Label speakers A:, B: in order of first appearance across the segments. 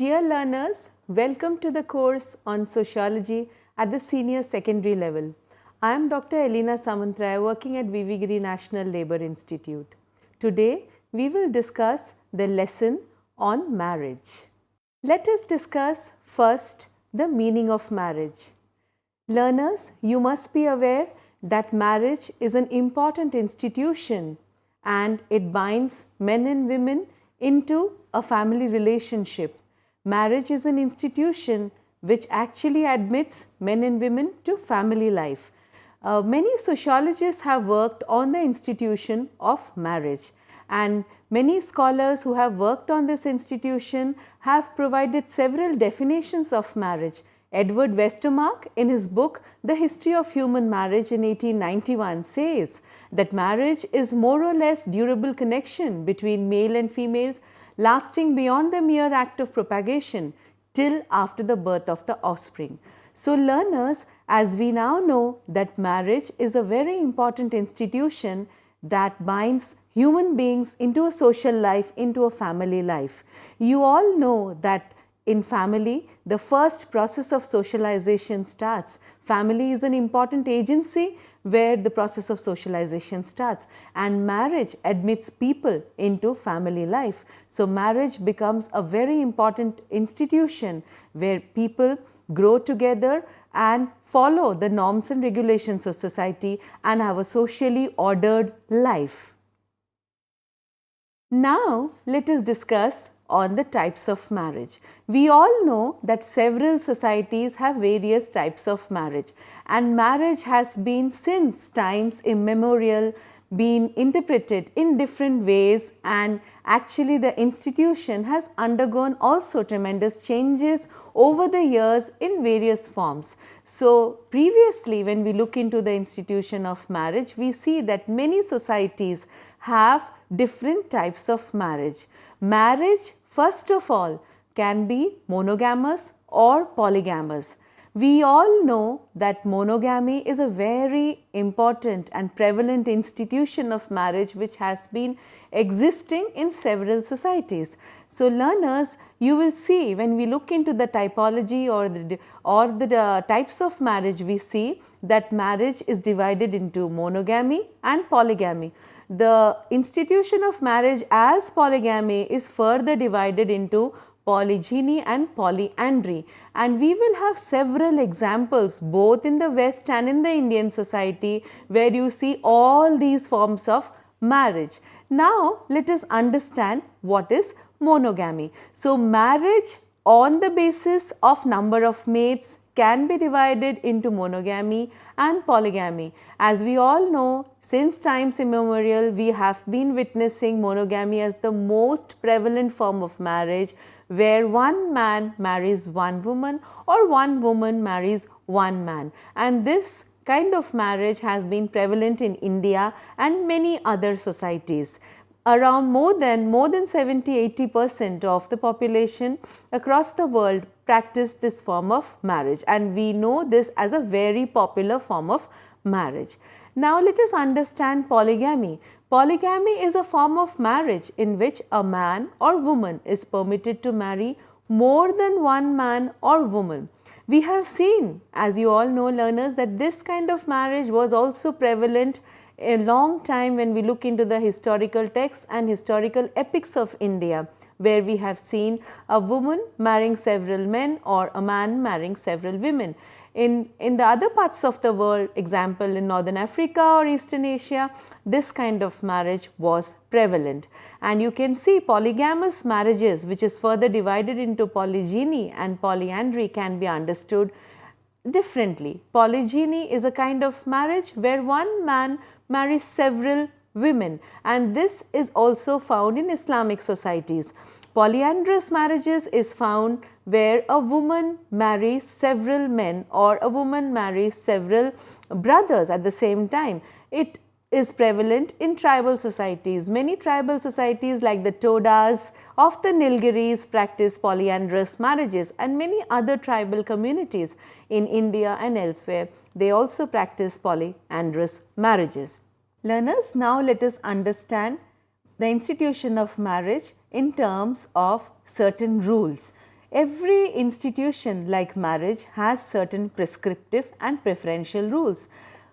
A: Dear learners, welcome to the course on Sociology at the Senior Secondary level. I am Dr. Elena Samantraya working at Vivigiri National Labour Institute. Today, we will discuss the lesson on marriage. Let us discuss first the meaning of marriage. Learners, you must be aware that marriage is an important institution and it binds men and women into a family relationship marriage is an institution which actually admits men and women to family life. Uh, many sociologists have worked on the institution of marriage and many scholars who have worked on this institution have provided several definitions of marriage. Edward Westermarck in his book The History of Human Marriage in 1891 says that marriage is more or less durable connection between male and females lasting beyond the mere act of propagation till after the birth of the offspring. So learners, as we now know that marriage is a very important institution that binds human beings into a social life, into a family life. You all know that in family, the first process of socialization starts. Family is an important agency where the process of socialization starts and marriage admits people into family life. So, marriage becomes a very important institution where people grow together and follow the norms and regulations of society and have a socially ordered life. Now, let us discuss on the types of marriage. We all know that several societies have various types of marriage and marriage has been since times immemorial been interpreted in different ways and actually the institution has undergone also tremendous changes over the years in various forms. So, previously when we look into the institution of marriage, we see that many societies have different types of marriage. Marriage First of all, can be monogamous or polygamous. We all know that monogamy is a very important and prevalent institution of marriage which has been existing in several societies. So, learners you will see when we look into the typology or the, or the uh, types of marriage we see that marriage is divided into monogamy and polygamy the institution of marriage as polygamy is further divided into polygyny and polyandry and we will have several examples both in the west and in the indian society where you see all these forms of marriage now let us understand what is monogamy so marriage on the basis of number of mates can be divided into monogamy and polygamy. As we all know, since times immemorial, we have been witnessing monogamy as the most prevalent form of marriage where one man marries one woman or one woman marries one man. And this kind of marriage has been prevalent in India and many other societies around more than more than 70 80 percent of the population across the world practice this form of marriage and we know this as a very popular form of marriage. Now let us understand polygamy. Polygamy is a form of marriage in which a man or woman is permitted to marry more than one man or woman. We have seen as you all know learners that this kind of marriage was also prevalent a long time when we look into the historical texts and historical epics of India where we have seen a woman marrying several men or a man marrying several women. In, in the other parts of the world, example in northern Africa or eastern Asia, this kind of marriage was prevalent. And you can see polygamous marriages which is further divided into polygyny and polyandry can be understood differently. Polygyny is a kind of marriage where one man marries several women and this is also found in Islamic societies. Polyandrous marriages is found where a woman marries several men or a woman marries several brothers at the same time. It is prevalent in tribal societies. Many tribal societies like the Todas of the Nilgiris practice polyandrous marriages and many other tribal communities in India and elsewhere. They also practice polyandrous marriages. Learners, now let us understand the institution of marriage in terms of certain rules. Every institution like marriage has certain prescriptive and preferential rules.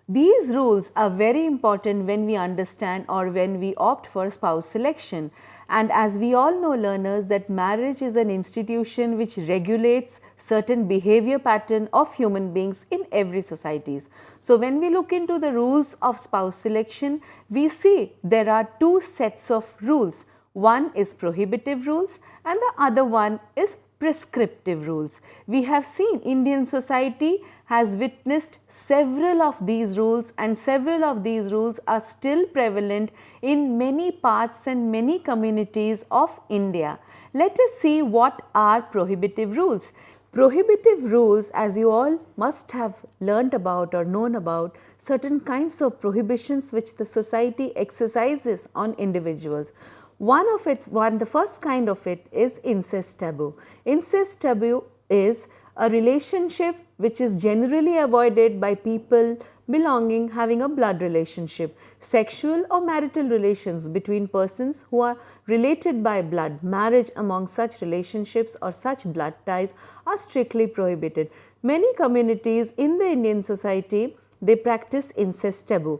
A: These rules are very important when we understand or when we opt for spouse selection. And as we all know learners that marriage is an institution which regulates certain behavior pattern of human beings in every societies. So when we look into the rules of spouse selection, we see there are two sets of rules. One is prohibitive rules and the other one is prescriptive rules. We have seen Indian society has witnessed several of these rules and several of these rules are still prevalent in many parts and many communities of India. Let us see what are prohibitive rules. Prohibitive rules as you all must have learnt about or known about certain kinds of prohibitions which the society exercises on individuals. One of its, one, the first kind of it is incest taboo. Incest taboo is a relationship which is generally avoided by people belonging having a blood relationship, sexual or marital relations between persons who are related by blood, marriage among such relationships or such blood ties are strictly prohibited. Many communities in the Indian society they practice incest taboo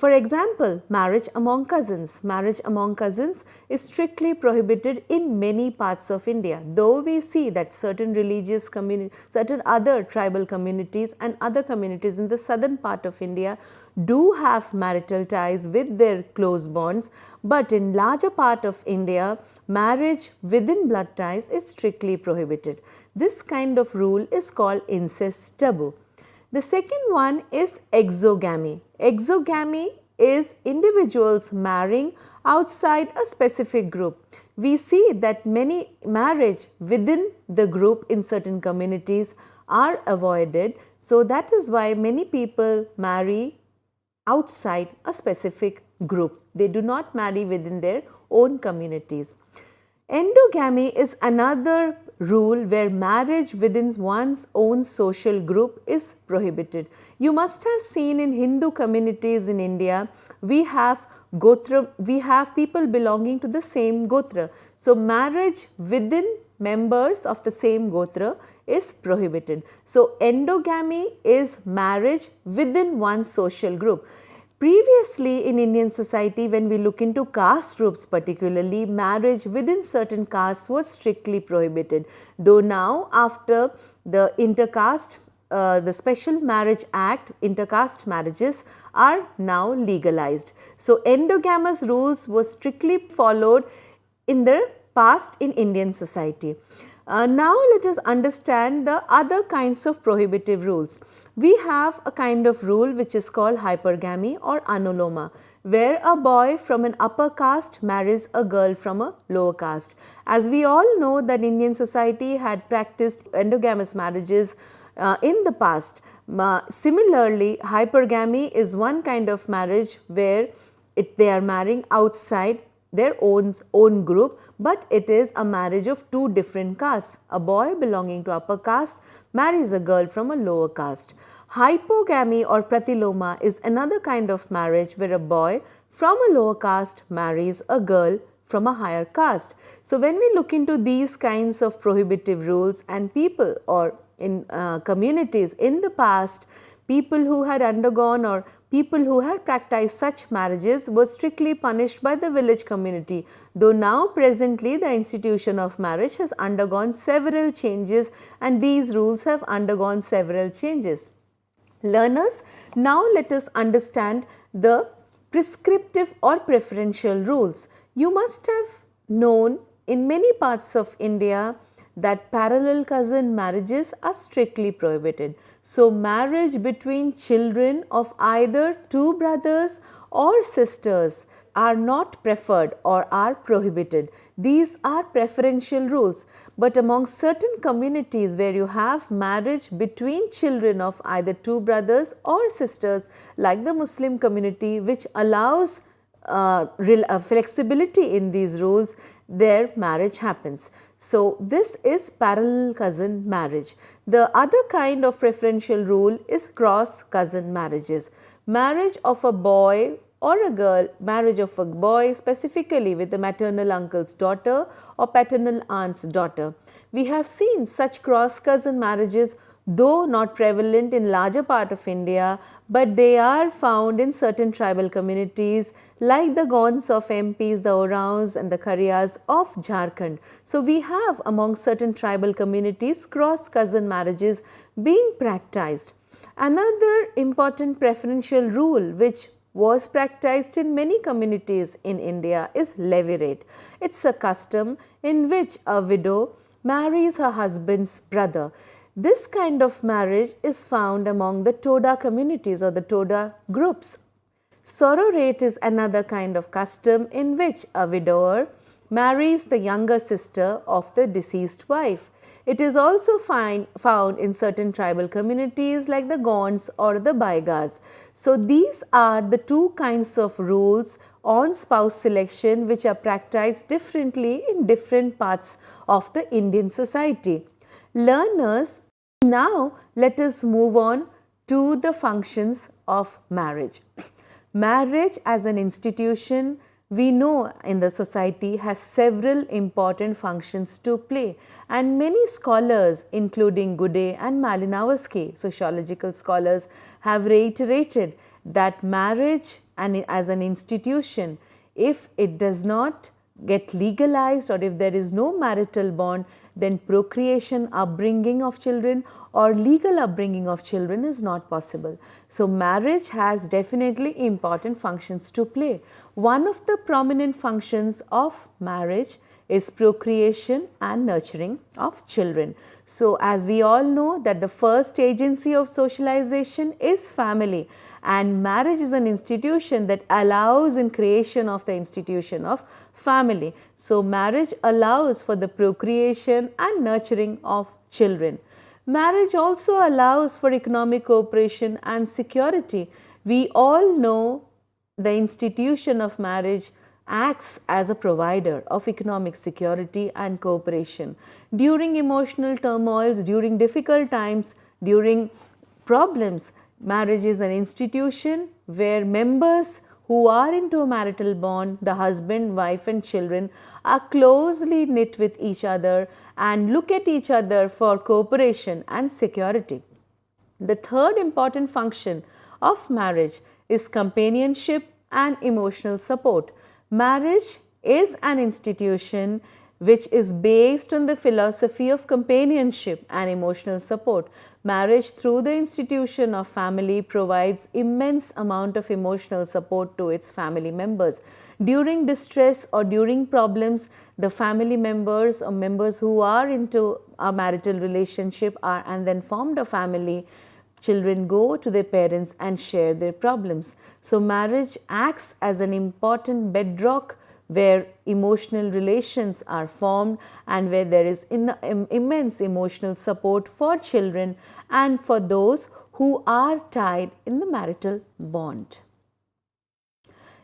A: for example, marriage among cousins. Marriage among cousins is strictly prohibited in many parts of India, though we see that certain religious communities, certain other tribal communities and other communities in the southern part of India do have marital ties with their close bonds, but in larger part of India, marriage within blood ties is strictly prohibited. This kind of rule is called incest taboo. The second one is exogamy. Exogamy is individuals marrying outside a specific group. We see that many marriage within the group in certain communities are avoided. So that is why many people marry outside a specific group. They do not marry within their own communities. Endogamy is another rule where marriage within one's own social group is prohibited. You must have seen in Hindu communities in India, we have gotra, we have people belonging to the same gotra. So, marriage within members of the same gotra is prohibited. So, endogamy is marriage within one social group. Previously in Indian society when we look into caste groups particularly marriage within certain castes was strictly prohibited though now after the intercaste uh, the special marriage act intercaste marriages are now legalized. So endogamous rules were strictly followed in the past in Indian society. Uh, now let us understand the other kinds of prohibitive rules. We have a kind of rule which is called hypergamy or anuloma where a boy from an upper caste marries a girl from a lower caste. As we all know that Indian society had practiced endogamous marriages uh, in the past. Uh, similarly, hypergamy is one kind of marriage where it, they are marrying outside their own, own group but it is a marriage of two different castes. A boy belonging to upper caste marries a girl from a lower caste. Hypogamy or pratiloma is another kind of marriage where a boy from a lower caste marries a girl from a higher caste. So when we look into these kinds of prohibitive rules and people or in uh, communities in the past, people who had undergone or People who had practiced such marriages were strictly punished by the village community, though now presently the institution of marriage has undergone several changes and these rules have undergone several changes. Learners, now let us understand the prescriptive or preferential rules. You must have known in many parts of India that parallel cousin marriages are strictly prohibited. So, marriage between children of either two brothers or sisters are not preferred or are prohibited. These are preferential rules. But among certain communities where you have marriage between children of either two brothers or sisters, like the Muslim community, which allows uh, uh flexibility in these rules, their marriage happens. So, this is parallel cousin marriage. The other kind of preferential rule is cross cousin marriages. Marriage of a boy or a girl, marriage of a boy specifically with the maternal uncle's daughter or paternal aunt's daughter. We have seen such cross cousin marriages though not prevalent in larger part of India, but they are found in certain tribal communities like the Gonds of MPs, the Oraons and the Kariyas of Jharkhand. So we have among certain tribal communities cross-cousin marriages being practiced. Another important preferential rule which was practiced in many communities in India is levirate. It's a custom in which a widow marries her husband's brother. This kind of marriage is found among the Toda communities or the Toda groups Sororate is another kind of custom in which a widower marries the younger sister of the deceased wife. It is also find, found in certain tribal communities like the Gonds or the Baigas. So these are the two kinds of rules on spouse selection which are practiced differently in different parts of the Indian society. Learners, now let us move on to the functions of marriage. Marriage as an institution, we know in the society, has several important functions to play. And many scholars, including Gude and Malinowski, sociological scholars, have reiterated that marriage and as an institution, if it does not get legalized or if there is no marital bond, then procreation, upbringing of children or legal upbringing of children is not possible. So marriage has definitely important functions to play. One of the prominent functions of marriage is procreation and nurturing of children. So as we all know that the first agency of socialization is family and marriage is an institution that allows in creation of the institution of family. So marriage allows for the procreation and nurturing of children. Marriage also allows for economic cooperation and security. We all know the institution of marriage acts as a provider of economic security and cooperation. During emotional turmoils, during difficult times, during problems, marriage is an institution where members who are into a marital bond, the husband, wife and children are closely knit with each other and look at each other for cooperation and security. The third important function of marriage is companionship and emotional support. Marriage is an institution which is based on the philosophy of companionship and emotional support. Marriage through the institution of family provides immense amount of emotional support to its family members. During distress or during problems, the family members or members who are into a marital relationship are and then formed a family Children go to their parents and share their problems. So, marriage acts as an important bedrock where emotional relations are formed and where there is in, Im, immense emotional support for children and for those who are tied in the marital bond.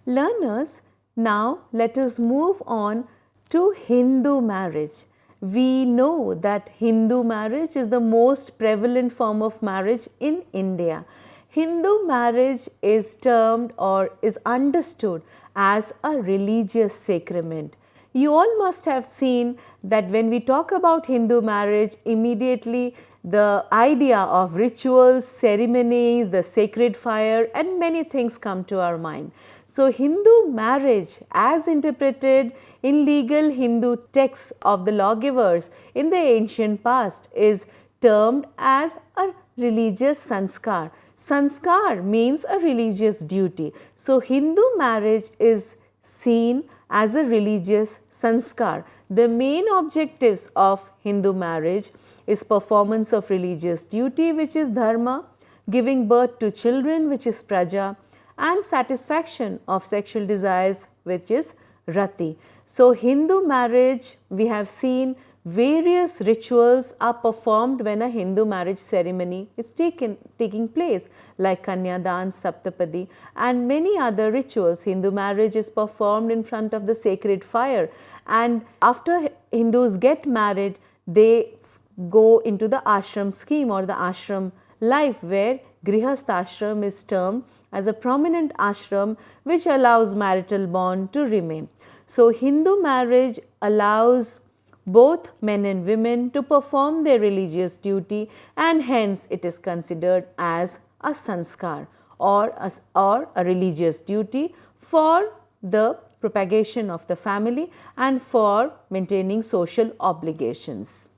A: Learners, now let us move on to Hindu marriage we know that Hindu marriage is the most prevalent form of marriage in India. Hindu marriage is termed or is understood as a religious sacrament. You all must have seen that when we talk about Hindu marriage, immediately the idea of rituals, ceremonies, the sacred fire and many things come to our mind. So Hindu marriage as interpreted in legal Hindu texts of the lawgivers in the ancient past is termed as a religious sanskar. Sanskar means a religious duty. So Hindu marriage is seen as a religious sanskar. The main objectives of Hindu marriage is performance of religious duty which is dharma, giving birth to children which is praja and satisfaction of sexual desires which is rati. So, Hindu marriage we have seen various rituals are performed when a Hindu marriage ceremony is taken, taking place like Kanyadan, Saptapadi and many other rituals. Hindu marriage is performed in front of the sacred fire and after Hindus get married, they go into the ashram scheme or the ashram life where Grihastha ashram is termed as a prominent ashram which allows marital bond to remain. So, Hindu marriage allows both men and women to perform their religious duty and hence it is considered as a sanskar or a, or a religious duty for the propagation of the family and for maintaining social obligations.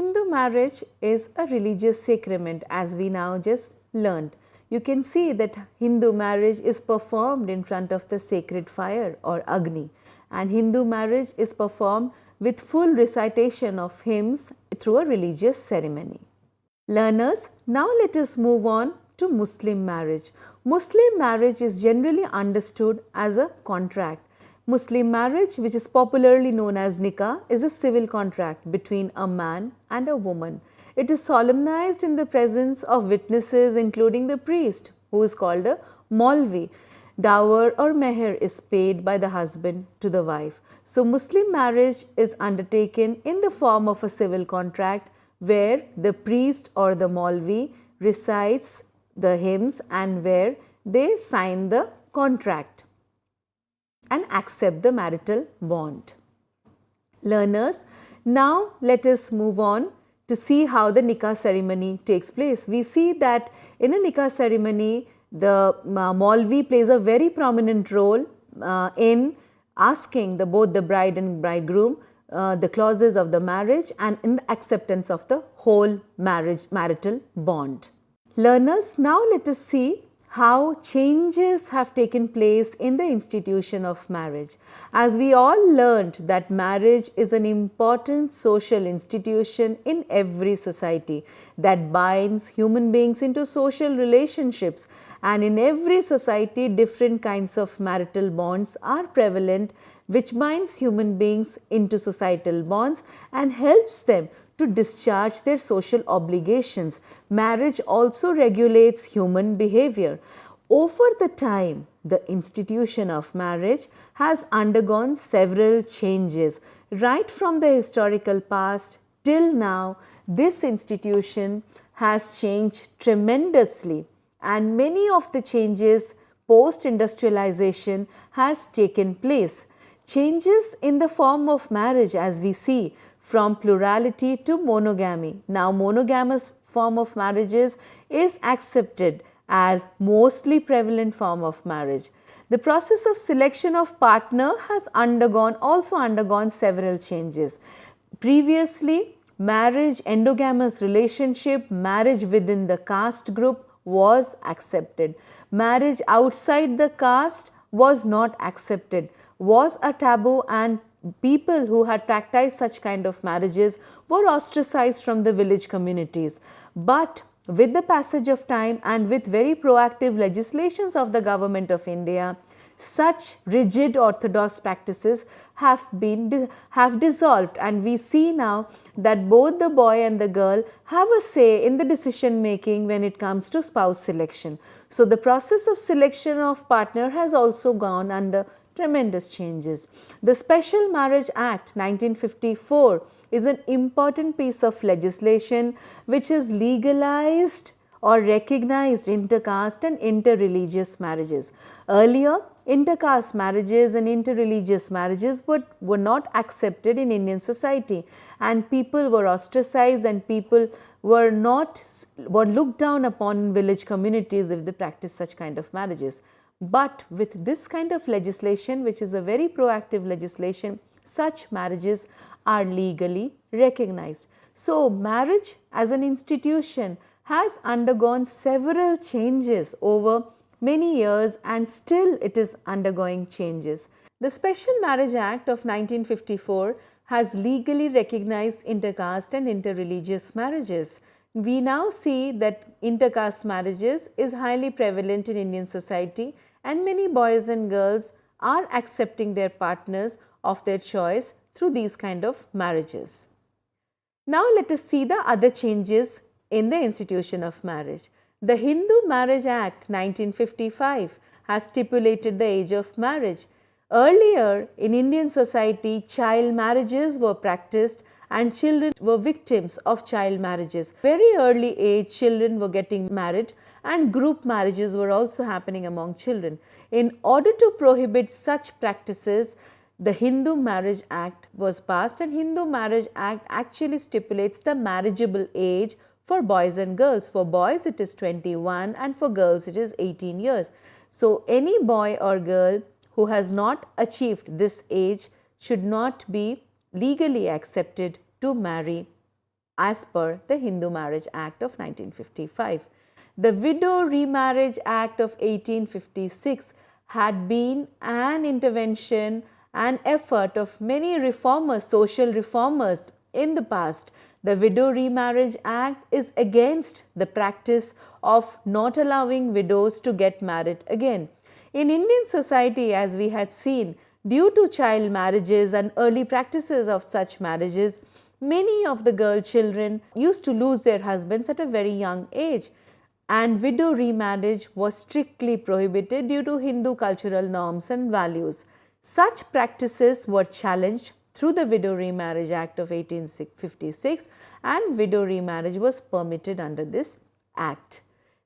A: Hindu marriage is a religious sacrament as we now just learned. You can see that Hindu marriage is performed in front of the sacred fire or Agni and Hindu marriage is performed with full recitation of hymns through a religious ceremony. Learners, now let us move on to Muslim marriage. Muslim marriage is generally understood as a contract Muslim marriage, which is popularly known as nikah, is a civil contract between a man and a woman. It is solemnized in the presence of witnesses including the priest who is called a malvi. Dower or meher is paid by the husband to the wife. So Muslim marriage is undertaken in the form of a civil contract where the priest or the malvi recites the hymns and where they sign the contract and accept the marital bond. Learners, now let us move on to see how the nikah ceremony takes place. We see that in a nikah ceremony, the uh, Malvi plays a very prominent role uh, in asking the, both the bride and bridegroom uh, the clauses of the marriage and in the acceptance of the whole marriage marital bond. Learners, now let us see how changes have taken place in the institution of marriage. As we all learned that marriage is an important social institution in every society that binds human beings into social relationships and in every society different kinds of marital bonds are prevalent which binds human beings into societal bonds and helps them to discharge their social obligations. Marriage also regulates human behavior. Over the time, the institution of marriage has undergone several changes. Right from the historical past till now, this institution has changed tremendously and many of the changes post-industrialization has taken place. Changes in the form of marriage as we see from plurality to monogamy. Now, monogamous form of marriages is accepted as mostly prevalent form of marriage. The process of selection of partner has undergone also undergone several changes. Previously, marriage, endogamous relationship, marriage within the caste group was accepted. Marriage outside the caste was not accepted, was a taboo and people who had practiced such kind of marriages were ostracized from the village communities. But with the passage of time and with very proactive legislations of the government of India, such rigid orthodox practices have been have dissolved and we see now that both the boy and the girl have a say in the decision making when it comes to spouse selection so the process of selection of partner has also gone under tremendous changes. The Special Marriage Act 1954 is an important piece of legislation which has legalized or recognized intercaste and interreligious marriages. Earlier, intercaste marriages and interreligious marriages were, were not accepted in Indian society and people were ostracized and people were not were looked down upon in village communities if they practiced such kind of marriages. But with this kind of legislation, which is a very proactive legislation, such marriages are legally recognized. So, marriage as an institution has undergone several changes over many years and still it is undergoing changes. The Special Marriage Act of 1954 has legally recognized intercaste and interreligious marriages. We now see that intercaste marriages is highly prevalent in Indian society and many boys and girls are accepting their partners of their choice through these kind of marriages. Now let us see the other changes in the institution of marriage. The Hindu Marriage Act 1955 has stipulated the age of marriage. Earlier in Indian society, child marriages were practiced and children were victims of child marriages. Very early age, children were getting married and group marriages were also happening among children. In order to prohibit such practices, the Hindu Marriage Act was passed and Hindu Marriage Act actually stipulates the marriageable age for boys and girls. For boys it is 21 and for girls it is 18 years. So any boy or girl who has not achieved this age should not be legally accepted to marry as per the Hindu Marriage Act of 1955. The Widow Remarriage Act of 1856 had been an intervention and effort of many reformers, social reformers in the past. The Widow Remarriage Act is against the practice of not allowing widows to get married again. In Indian society, as we had seen, due to child marriages and early practices of such marriages, many of the girl children used to lose their husbands at a very young age and widow remarriage was strictly prohibited due to Hindu cultural norms and values. Such practices were challenged through the Widow Remarriage Act of 1856 and widow remarriage was permitted under this act.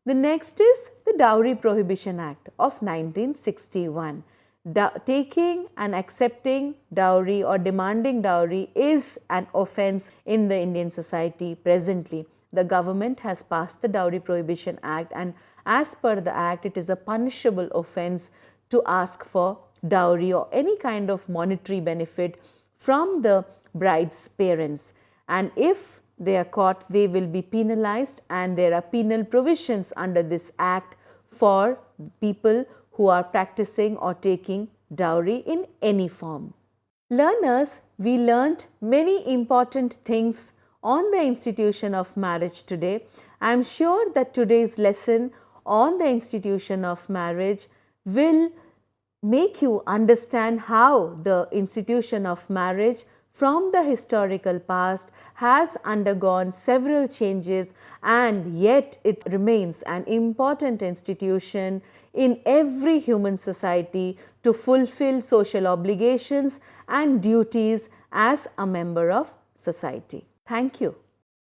A: The next is the Dowry Prohibition Act of 1961. Da taking and accepting dowry or demanding dowry is an offence in the Indian society presently the government has passed the Dowry Prohibition Act and as per the act it is a punishable offence to ask for dowry or any kind of monetary benefit from the bride's parents and if they are caught they will be penalized and there are penal provisions under this act for people who are practicing or taking dowry in any form. Learners, we learnt many important things on the institution of marriage today. I am sure that today's lesson on the institution of marriage will make you understand how the institution of marriage from the historical past has undergone several changes and yet it remains an important institution in every human society to fulfill social obligations and duties as a member of society. Thank you.